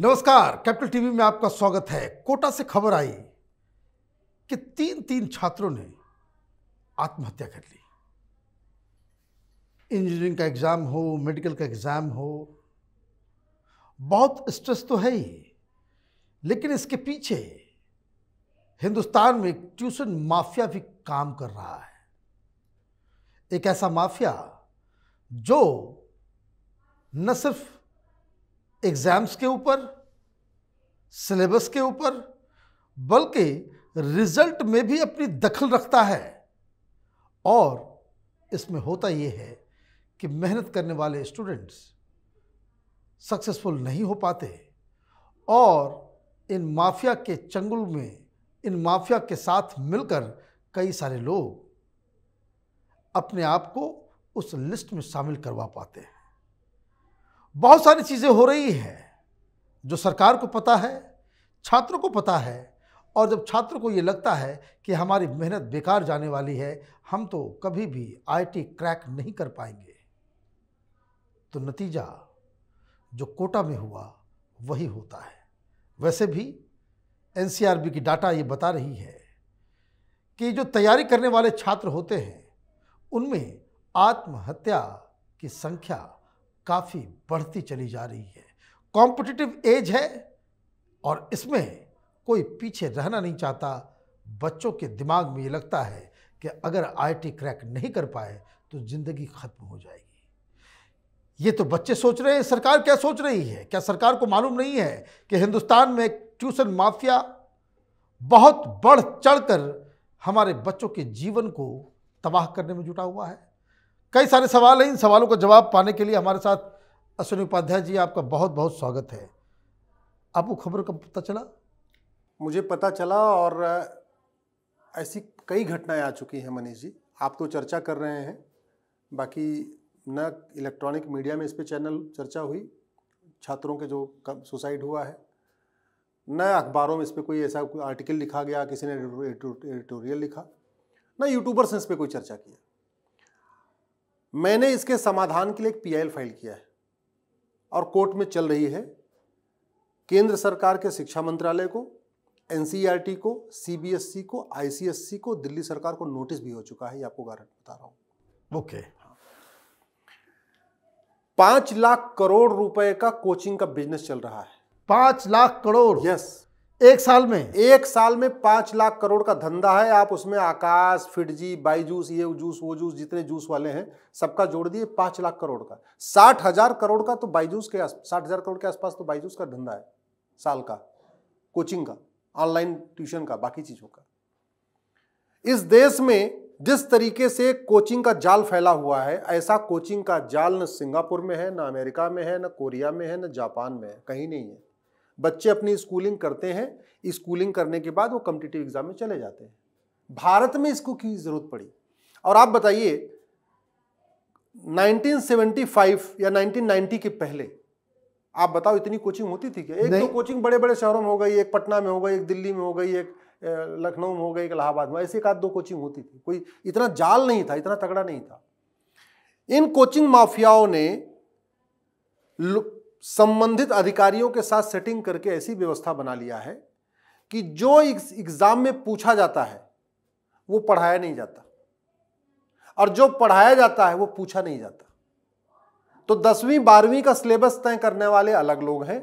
नमस्कार capital TV में आपका स्वागत है कोटा से खबर आई कि तीन तीन छात्रों ने आत्महत्या कर ली इंजीनियरिंग का एग्ज़ाम हो मेडिकल का एग्ज़ाम हो बहुत स्ट्रेस तो है ही लेकिन इसके पीछे हिंदुस्तान में ट्यूशन माफिया भी काम कर रहा है एक ऐसा माफिया जो न सिर्फ एग्ज़ाम्स के ऊपर सिलेबस के ऊपर बल्कि रिज़ल्ट में भी अपनी दखल रखता है और इसमें होता ये है कि मेहनत करने वाले स्टूडेंट्स सक्सेसफुल नहीं हो पाते और इन माफिया के चंगुल में इन माफिया के साथ मिलकर कई सारे लोग अपने आप को उस लिस्ट में शामिल करवा पाते हैं बहुत सारी चीज़ें हो रही हैं जो सरकार को पता है छात्रों को पता है और जब छात्र को ये लगता है कि हमारी मेहनत बेकार जाने वाली है हम तो कभी भी आईटी क्रैक नहीं कर पाएंगे तो नतीजा जो कोटा में हुआ वही होता है वैसे भी एनसीआरबी की डाटा ये बता रही है कि जो तैयारी करने वाले छात्र होते हैं उनमें आत्महत्या की संख्या काफ़ी बढ़ती चली जा रही है कॉम्पिटिटिव एज है और इसमें कोई पीछे रहना नहीं चाहता बच्चों के दिमाग में ये लगता है कि अगर आईटी क्रैक नहीं कर पाए तो ज़िंदगी ख़त्म हो जाएगी ये तो बच्चे सोच रहे हैं सरकार क्या सोच रही है क्या सरकार को मालूम नहीं है कि हिंदुस्तान में ट्यूशन माफिया बहुत बढ़ चढ़कर हमारे बच्चों के जीवन को तबाह करने में जुटा हुआ है कई सारे सवाल हैं इन सवालों का जवाब पाने के लिए हमारे साथ अश्विनी उपाध्याय जी आपका बहुत बहुत स्वागत है आपको खबर का पता चला मुझे पता चला और ऐसी कई घटनाएं आ चुकी हैं मनीष जी आप तो चर्चा कर रहे हैं बाकी न इलेक्ट्रॉनिक मीडिया में इस पर चैनल चर्चा हुई छात्रों के जो सुसाइड हुआ है न अखबारों में इस पर कोई ऐसा कोई आर्टिकल लिखा गया किसी ने एडिटोरियल लिखा न यूट्यूबर्स ने इस पर कोई चर्चा किया मैंने इसके समाधान के लिए एक पीआईएल फाइल किया है और कोर्ट में चल रही है केंद्र सरकार के शिक्षा मंत्रालय को एनसीईआरटी को सीबीएसई को आईसीएससी को दिल्ली सरकार को नोटिस भी हो चुका है ये आपको गारंटी बता रहा हूं ओके पांच लाख करोड़ रुपए का कोचिंग का बिजनेस चल रहा है पांच लाख करोड़ यस एक साल में एक साल में पांच लाख करोड़ का धंधा है आप उसमें आकाश फिडजी बाई जूस ये जूस वो जूस जितने जूस वाले हैं सबका जोड़ दिए पांच लाख करोड़ का साठ हजार करोड़ का तो बाईजूस के साठ हजार करोड़ के आसपास तो बाईजूस का धंधा है साल का कोचिंग का ऑनलाइन ट्यूशन का बाकी चीजों का इस देश में जिस तरीके से कोचिंग का जाल फैला हुआ है ऐसा कोचिंग का जाल न सिंगापुर में है ना अमेरिका में है ना कोरिया में है ना जापान में है कहीं नहीं है बच्चे अपनी स्कूलिंग करते हैं स्कूलिंग करने के बाद वो कम्पिटेटिव एग्जाम में चले जाते हैं भारत में इसको की जरूरत पड़ी और आप बताइए 1975 या 1990 के पहले आप बताओ इतनी कोचिंग होती थी क्या एक तो कोचिंग बड़े बड़े शहरों में हो गई एक पटना में हो गई एक दिल्ली में हो गई एक लखनऊ में हो गई एक इलाहाबाद में ऐसे एक आध दो कोचिंग होती थी कोई इतना जाल नहीं था इतना तगड़ा नहीं था इन कोचिंग माफियाओं ने संबंधित अधिकारियों के साथ सेटिंग करके ऐसी व्यवस्था बना लिया है कि जो एग्ज़ाम में पूछा जाता है वो पढ़ाया नहीं जाता और जो पढ़ाया जाता है वो पूछा नहीं जाता तो दसवीं बारहवीं का सिलेबस तय करने वाले अलग लोग हैं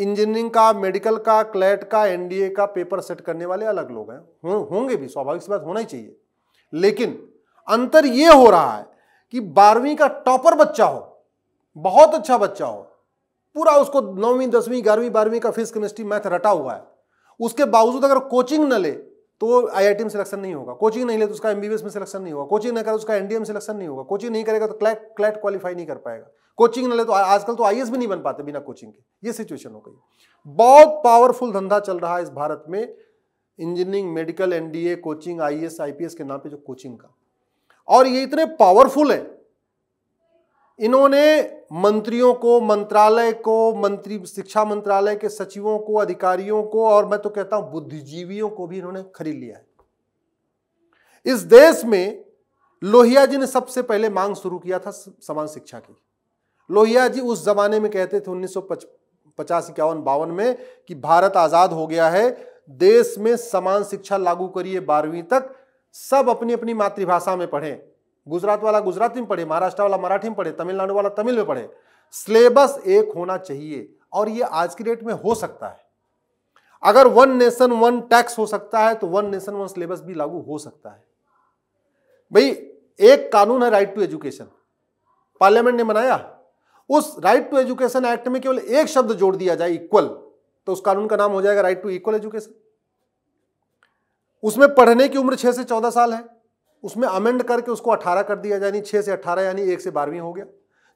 इंजीनियरिंग का मेडिकल का क्लैट का एनडीए का पेपर सेट करने वाले अलग लोग हैं हो, होंगे भी स्वाभाविक से बात होना ही चाहिए लेकिन अंतर यह हो रहा है कि बारहवीं का टॉपर बच्चा हो बहुत अच्छा बच्चा हो पूरा उसको नौवीं दसवीं ग्यारहवीं बारहवीं का फिजिक्स केमिस्ट्री मैथ रटा हुआ है उसके बावजूद अगर कोचिंग न ले तो आई में सिलेक्शन नहीं होगा कोचिंग नहीं ले तो उसका एमबीबीएस में सिलेक्शन नहीं होगा कोचिंग नहीं करे तो उसका एनडीएम सिलेक्शन नहीं होगा कोचिंग नहीं करेगा तो क्लैट क्लैट क्वालिफाई नहीं कर पाएगा कोचिंग न ले तो आजकल तो आई भी नहीं बन पाते बिना कोचिंग के ये सिचुएशन हो गई बहुत पावरफुल धंधा चल रहा है इस भारत में engineering medical NDA coaching I S के नाम पर जो कोचिंग का और ये इतने पावरफुल है इन्होंने मंत्रियों को मंत्रालय को मंत्री शिक्षा मंत्रालय के सचिवों को अधिकारियों को और मैं तो कहता हूं बुद्धिजीवियों को भी इन्होंने खरीद लिया है इस देश में लोहिया जी ने सबसे पहले मांग शुरू किया था समान शिक्षा की लोहिया जी उस जमाने में कहते थे उन्नीस सौ पचास इक्यावन बावन में कि भारत आज़ाद हो गया है देश में समान शिक्षा लागू करिए बारहवीं तक सब अपनी अपनी मातृभाषा में पढ़ें गुजरात वाला गुजराती में पढ़े महाराष्ट्र वाला मराठी में पढ़े तमिलनाडु वाला तमिल में पढ़े सिलेबस एक होना चाहिए और ये आज की डेट में हो सकता है अगर वन नेशन वन टैक्स हो सकता है तो वन नेशन वन सिलेबस भी लागू हो सकता है भाई एक कानून है राइट टू एजुकेशन पार्लियामेंट ने बनाया उस राइट टू एजुकेशन एक्ट में केवल एक शब्द जोड़ दिया जाए इक्वल तो उस कानून का नाम हो जाएगा राइट टू इक्वल एजुकेशन उसमें पढ़ने की उम्र छह से चौदह साल है उसमें अमेंड करके उसको अठारह कर दिया यानी छः से अठारह यानी एक से बारहवीं हो गया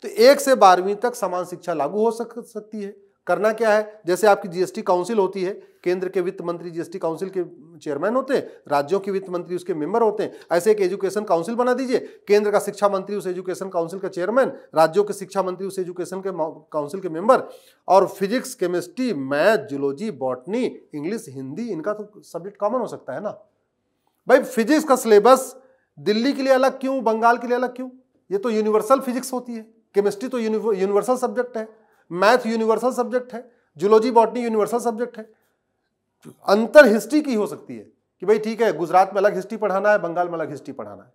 तो एक से बारहवीं तक समान शिक्षा लागू हो सक सकती है करना क्या है जैसे आपकी जीएसटी काउंसिल होती है केंद्र के वित्त मंत्री जीएसटी काउंसिल के चेयरमैन होते हैं राज्यों के वित्त मंत्री उसके मेंबर होते हैं ऐसे एक एजुकेशन काउंसिल बना दीजिए केंद्र का शिक्षा मंत्री उस एजुकेशन काउंसिल का चेयरमैन राज्यों के शिक्षा मंत्री उस एजुकेशन के काउंसिल के मेंबर और physics chemistry math zoology botany English Hindi इनका तो सब्जेक्ट कॉमन हो सकता है ना भाई फिजिक्स का सिलेबस दिल्ली के लिए अलग क्यों बंगाल के लिए अलग क्यों ये तो यूनिवर्सल फिजिक्स होती है केमिस्ट्री तो यूनिवर्सल सब्जेक्ट है मैथ यूनिवर्सल सब्जेक्ट है जूलॉजी बॉटनी यूनिवर्सल सब्जेक्ट है अंतर हिस्ट्री की हो सकती है कि भाई ठीक है गुजरात में अलग हिस्ट्री पढ़ाना है बंगाल में अलग हिस्ट्री पढ़ाना है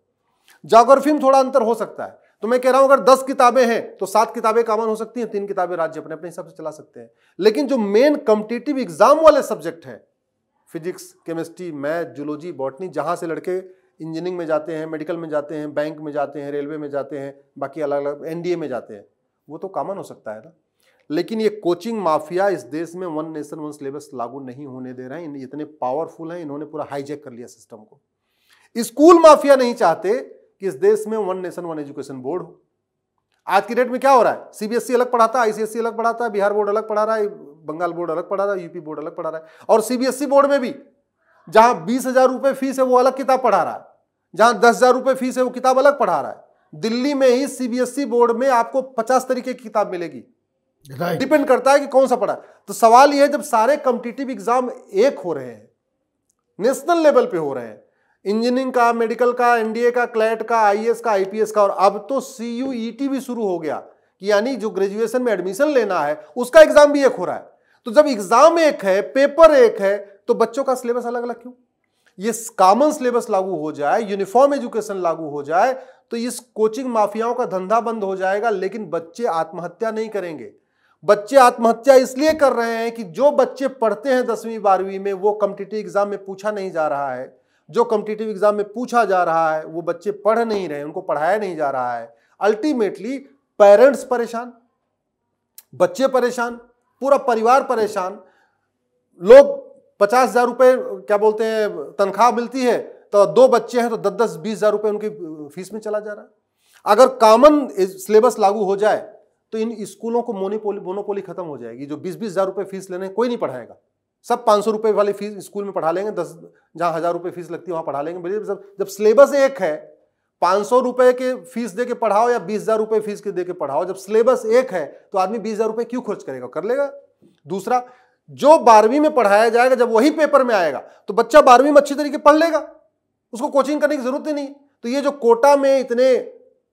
जोग्राफी में थोड़ा अंतर हो सकता है तो मैं कह रहा हूं अगर दस किताबें हैं तो सात किताबें कॉमन हो सकती हैं तीन किताबें राज्य अपने अपने हिसाब से चला सकते हैं लेकिन जो मेन कम्पिटेटिव एग्जाम वाले सब्जेक्ट हैं physics chemistry math zoology botany जहां से लड़के इंजीनियरिंग में जाते हैं मेडिकल में जाते हैं बैंक में जाते हैं रेलवे में जाते हैं बाकी अलग अलग एन में जाते हैं वो तो कॉमन हो सकता है ना लेकिन ये कोचिंग माफिया इस देश में वन नेशन वन सिलेबस लागू नहीं होने दे रहे हैं इतने पावरफुल हैं इन्होंने पूरा हाईजेक कर लिया सिस्टम को स्कूल माफिया नहीं चाहते कि इस देश में one nation one education board हो आज की डेट में क्या हो रहा है सीबीएसई e अलग पढ़ाता है आईसीएससी e अलग पढ़ाता है बिहार बोर्ड अलग पढ़ा रहा है बंगाल बोर्ड अलग पढ़ा रहा है यूपी बोर्ड अलग पढ़ा रहा है और सीबीएसई बोर्ड e में भी जहां बीस हजार रुपये फीस है वो अलग किताब पढ़ा रहा है जहां दस हजार रुपये फीस है वो किताब अलग पढ़ा रहा है दिल्ली में ही सीबीएसई e बोर्ड में आपको पचास तरीके की किताब मिलेगी डिपेंड करता है कि कौन सा पढ़ा तो सवाल यह है जब सारे कॉम्पिटिटिव एग्जाम एक हो रहे हैं नेशनल लेवल पे हो रहे हैं इंजीनियरिंग का मेडिकल का एनडीए का क्लैट का आईएएस का आईपीएस का और अब तो सीयूईटी e भी शुरू हो गया कि यानी जो ग्रेजुएशन में एडमिशन लेना है उसका एग्जाम भी एक हो रहा है तो जब एग्जाम एक है पेपर एक है तो बच्चों का सिलेबस अलग अलग क्यों ये कॉमन सिलेबस लागू हो जाए यूनिफॉर्म एजुकेशन लागू हो जाए तो इस कोचिंग माफियाओं का धंधा बंद हो जाएगा लेकिन बच्चे आत्महत्या नहीं करेंगे बच्चे आत्महत्या इसलिए कर रहे हैं कि जो बच्चे पढ़ते हैं दसवीं बारहवीं में वो कम्पिटेटिव एग्जाम में पूछा नहीं जा रहा है जो कम्पिटेटिव एग्जाम में पूछा जा रहा है वो बच्चे पढ़ नहीं रहे उनको पढ़ाया नहीं जा रहा है अल्टीमेटली पेरेंट्स परेशान बच्चे परेशान पूरा परिवार परेशान लोग पचास हजार रुपये क्या बोलते हैं तनख्वाह मिलती है तो दो बच्चे हैं तो दस दस बीस हजार रुपये उनकी फीस में चला जा रहा है अगर कॉमन सिलेबस लागू हो जाए तो इन स्कूलों को मोनोपोली मोनोपोली खत्म हो जाएगी जो बीस बीस हजार रुपये फीस लेने कोई नहीं पढ़ाएगा सब पाँच सौ रुपये वाली फीस स्कूल में पढ़ा लेंगे दस जहाँ हज़ार रुपये फीस लगती है वहाँ पढ़ा लेंगे मतलब जब सिलेबस एक है पाँच सौ रुपये के फीस दे के पढ़ाओ या बीस हज़ार रुपये फीस के दे के पढ़ाओ जब सिलेबस एक है तो आदमी बीस हज़ार रुपये क्यों खर्च करेगा कर लेगा दूसरा जो बारहवीं में पढ़ाया जाएगा जब वही पेपर में आएगा तो बच्चा बारहवीं में अच्छी तरीके पढ़ लेगा उसको कोचिंग करने की जरूरत ही नहीं तो ये जो कोटा में इतने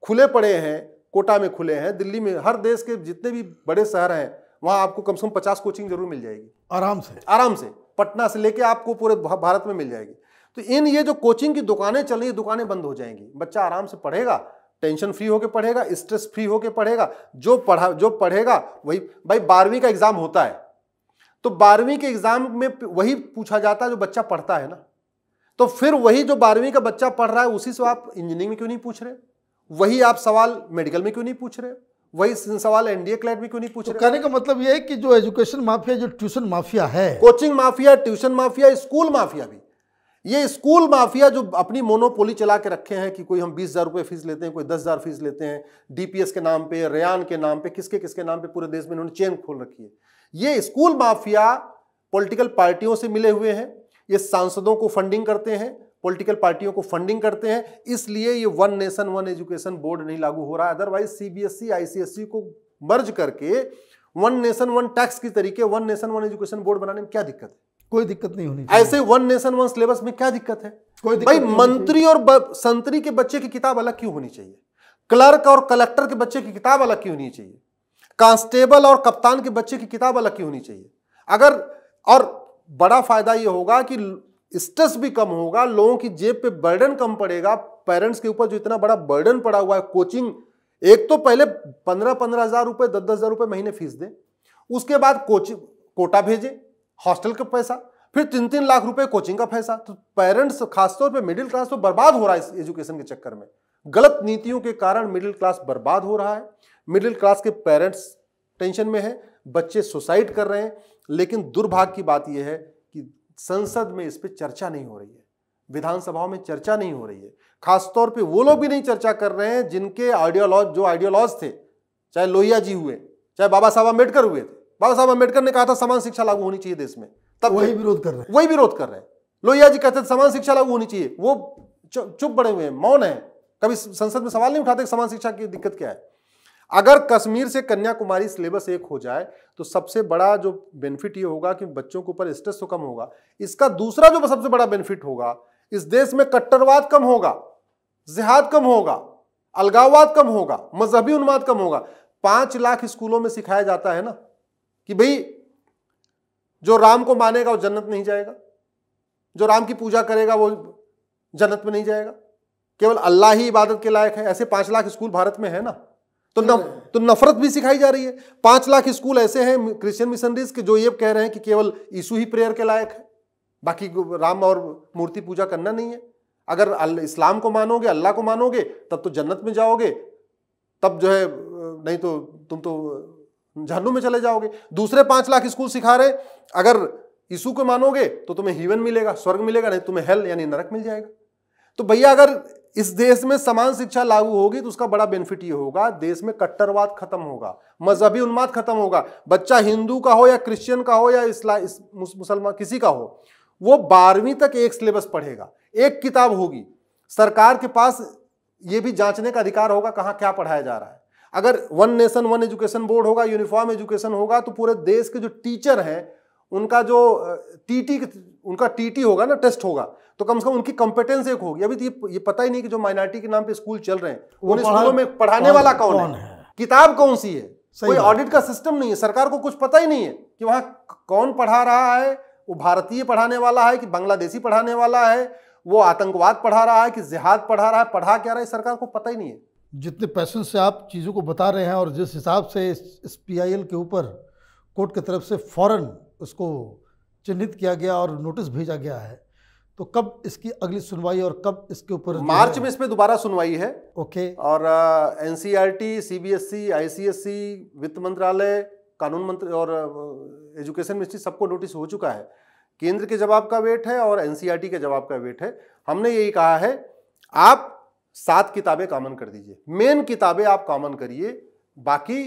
खुले पड़े हैं कोटा में खुले हैं दिल्ली में हर देश के जितने भी बड़े शहर हैं वहाँ आपको कम से कम पचास कोचिंग जरूर मिल जाएगी आराम से आराम से पटना से लेके आपको पूरे भारत में मिल जाएगी तो इन ये जो कोचिंग की दुकानें चल रही दुकानें बंद हो जाएंगी बच्चा आराम से पढ़ेगा टेंशन फ्री होके पढ़ेगा स्ट्रेस फ्री होके पढ़ेगा जो पढ़ा जो पढ़ेगा वही भाई बारहवीं का एग्जाम होता है तो बारहवीं के एग्जाम में वही पूछा जाता है जो बच्चा पढ़ता है ना तो फिर वही जो बारहवीं का बच्चा पढ़ रहा है उसी से आप इंजीनियरिंग में क्यों नहीं पूछ रहे वही आप सवाल मेडिकल में क्यों नहीं पूछ रहे वही सवाल एनडीए क्लैट में क्यों नहीं पूछ तो रहे कहने का मतलब यह है कि जो एजुकेशन माफिया जो ट्यूशन माफिया है coaching mafia tuition mafia school mafia भी ये स्कूल माफिया जो अपनी मोनोपोली चला के रखे हैं कि कोई हम बीस हज़ार रुपये फीस लेते हैं कोई दस हज़ार फीस लेते हैं डीपीएस के नाम पे रेयान के नाम पे किसके किसके नाम पे पूरे देश में इन्होंने चेन खोल रखी है ये स्कूल माफिया पॉलिटिकल पार्टियों से मिले हुए हैं ये सांसदों को फंडिंग करते हैं पॉलिटिकल पार्टियों को फंडिंग करते हैं इसलिए ये one nation one education board नहीं लागू हो रहा है अदरवाइज सीबीएसई आईसीएसई को मर्ज करके वन नेशन वन टैक्स की तरीके one nation one education board बनाने में क्या दिक्कत है कोई दिक्कत नहीं होनी ऐसे वन नेशन वन सिलेबस में क्या दिक्कत है कोई दिक्कत भाई मंत्री और संतरी के बच्चे की किताब अलग क्यों होनी चाहिए क्लर्क और कलेक्टर के बच्चे की किताब अलग क्यों होनी चाहिए कांस्टेबल और कप्तान के बच्चे की किताब अलग की होनी चाहिए अगर और बड़ा फायदा यह होगा कि स्ट्रेस भी कम होगा लोगों की जेब पे बर्डन कम पड़ेगा पेरेंट्स के ऊपर जो इतना बड़ा बर्डन पड़ा हुआ है कोचिंग एक तो पहले पंद्रह पंद्रह हजार रुपए दस दस हजार रुपये महीने फीस दे उसके बाद कोचिंग कोटा भेजे हॉस्टल का पैसा फिर तीन तीन लाख रुपए कोचिंग का पैसा तो पेरेंट्स खासतौर पे मिडिल क्लास तो बर्बाद हो रहा है इस एजुकेशन के चक्कर में गलत नीतियों के कारण मिडिल क्लास बर्बाद हो रहा है मिडिल क्लास के पेरेंट्स टेंशन में हैं बच्चे सुसाइड कर रहे हैं लेकिन दुर्भाग्य की बात यह है कि संसद में इस पर चर्चा नहीं हो रही है विधानसभाओं में चर्चा नहीं हो रही है खासतौर पे वो लोग भी नहीं चर्चा कर रहे हैं जिनके आइडियोलॉज जो आइडियोलॉज थे चाहे लोहिया जी हुए चाहे बाबा साहब अम्बेडकर हुए थे बाबा साहब अम्बेडकर ने कहा था समान शिक्षा लागू होनी चाहिए देश में तब वही विरोध कर रहे हैं वही विरोध कर रहे हैं लोहिया जी कहते थे समान शिक्षा लागू होनी चाहिए वो चुप बड़े हुए हैं मौन है कभी संसद में सवाल नहीं उठाते समान शिक्षा की दिक्कत क्या है अगर कश्मीर से कन्याकुमारी सिलेबस एक हो जाए तो सबसे बड़ा जो बेनिफिट ये होगा कि बच्चों के ऊपर स्ट्रेस तो कम होगा इसका दूसरा जो सबसे बड़ा बेनिफिट होगा इस देश में कट्टरवाद कम होगा जिहाद कम होगा अलगाववाद कम होगा मजहबी उन्माद कम होगा पांच लाख स्कूलों में सिखाया जाता है ना कि भाई जो राम को मानेगा वो जन्नत नहीं जाएगा जो राम की पूजा करेगा वो जन्नत में नहीं जाएगा केवल अल्लाह ही इबादत के लायक है ऐसे पांच लाख स्कूल भारत में है ना तो न, हाँ। तो नफरत भी सिखाई जा रही है पांच लाख स्कूल ऐसे हैं क्रिश्चियन मिशनरीज के जो ये कह रहे हैं कि केवल यीशु ही प्रेयर के लायक है बाकी राम और मूर्ति पूजा करना नहीं है अगर इस्लाम को मानोगे अल्लाह को मानोगे तब तो जन्नत में जाओगे तब जो है नहीं तो तुम तो जहनू में चले जाओगे दूसरे पांच लाख स्कूल सिखा रहे अगर यीशु को मानोगे तो तुम्हें हीवन मिलेगा स्वर्ग मिलेगा नहीं तो तुम्हें हेल यानी नरक मिल जाएगा तो भैया अगर इस देश में समान शिक्षा लागू होगी तो उसका बड़ा बेनिफिट ये होगा देश में कट्टरवाद खत्म होगा मजहबी उन्माद खत्म होगा बच्चा हिंदू का हो या क्रिश्चियन का हो या इस्ला इस, मुसलमान किसी का हो वो बारहवीं तक एक सिलेबस पढ़ेगा एक किताब होगी सरकार के पास ये भी जांचने का अधिकार होगा कहाँ क्या पढ़ाया जा रहा है अगर one nation one education board होगा यूनिफॉर्म एजुकेशन होगा तो पूरे देश के जो टीचर हैं उनका जो टीटी उनका टीटी होगा ना टेस्ट होगा तो कम से कम उनकी कॉम्पिटेंस एक होगी अभी तो ये पता ही नहीं कि जो माइनॉरिटी के नाम पे स्कूल चल रहे हैं उन स्कूलों में पढ़ाने वाला कौन, है? किताब कौन सी है कोई ऑडिट का सिस्टम नहीं है सरकार को कुछ पता ही नहीं है कि वहाँ कौन पढ़ा रहा है वो भारतीय पढ़ाने वाला है कि बांग्लादेशी पढ़ाने वाला है वो आतंकवाद पढ़ा रहा है कि जिहाद पढ़ा रहा है पढ़ा क्या रहा है सरकार को पता ही नहीं है जितने पैसन से आप चीज़ों को बता रहे हैं और जिस हिसाब से एस पी के ऊपर कोर्ट की तरफ से फ़ौरन उसको चिन्हित किया गया और नोटिस भेजा गया है तो कब इसकी अगली सुनवाई और कब इसके ऊपर मार्च में इसमें दोबारा सुनवाई है ओके और N C R T C B S C I C S C वित्त मंत्रालय कानून मंत्री और एजुकेशन मिनिस्ट्री सबको नोटिस हो चुका है केंद्र के जवाब का वेट है और एन के जवाब का वेट है हमने यही कहा है आप सात किताबें कॉमन कर दीजिए मेन किताबें आप कॉमन करिए बाकी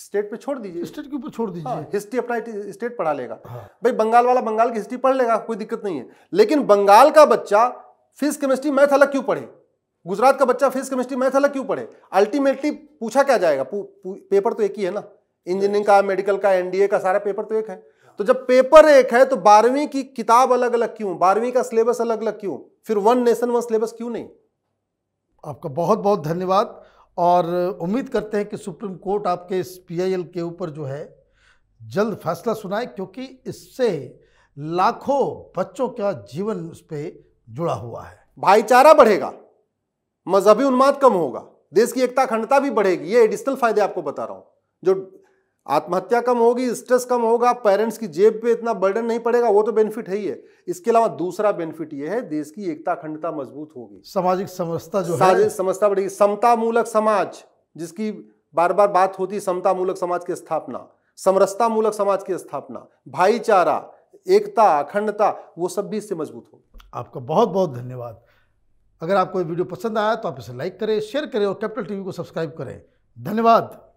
स्टेट पे छोड़ दीजिए स्टेट के ऊपर छोड़ दीजिए हाँ, हिस्ट्री अपना स्टेट पढ़ा लेगा हाँ। भाई बंगाल वाला बंगाल की हिस्ट्री पढ़ लेगा कोई दिक्कत नहीं है लेकिन बंगाल का बच्चा फिजिक्स केमिस्ट्री मैथ अलग क्यों पढ़े गुजरात का बच्चा फिजिक्स केमिस्ट्री मैथ अलग क्यों पढ़े अल्टीमेटली पूछा क्या जाएगा पू, पू, पेपर तो एक ही है ना इंजीनियरिंग का मेडिकल का एनडीए का सारा पेपर तो एक है तो जब पेपर एक है तो बारहवीं की किताब अलग अलग क्यों बारहवीं का सिलेबस अलग अलग क्यों फिर वन नेशन वन सिलेबस क्यों नहीं आपका बहुत बहुत धन्यवाद और उम्मीद करते हैं कि सुप्रीम कोर्ट आपके इस पीआईएल के ऊपर जो है जल्द फैसला सुनाए क्योंकि इससे लाखों बच्चों का जीवन उस पर जुड़ा हुआ है भाईचारा बढ़ेगा मजहबी उन्माद कम होगा देश की एकता अखंडता भी बढ़ेगी ये एडिशनल फायदे आपको बता रहा हूं जो आत्महत्या कम होगी स्ट्रेस कम होगा पेरेंट्स की जेब पे इतना बर्डन नहीं पड़ेगा वो तो बेनिफिट है ही है इसके अलावा दूसरा बेनिफिट ये है देश की एकता अखंडता मजबूत होगी सामाजिक समस्ता जो है समस्या बढ़ेगी समता मूलक समाज जिसकी बार बार बात होती समता मूलक समाज की स्थापना समरसता मूलक समाज की स्थापना भाईचारा एकता अखंडता वो सब भी इससे मजबूत होगी आपका बहुत बहुत धन्यवाद अगर आपको वीडियो पसंद आया तो आप इसे लाइक करें शेयर करें और कैपिटल टीवी को सब्सक्राइब करें धन्यवाद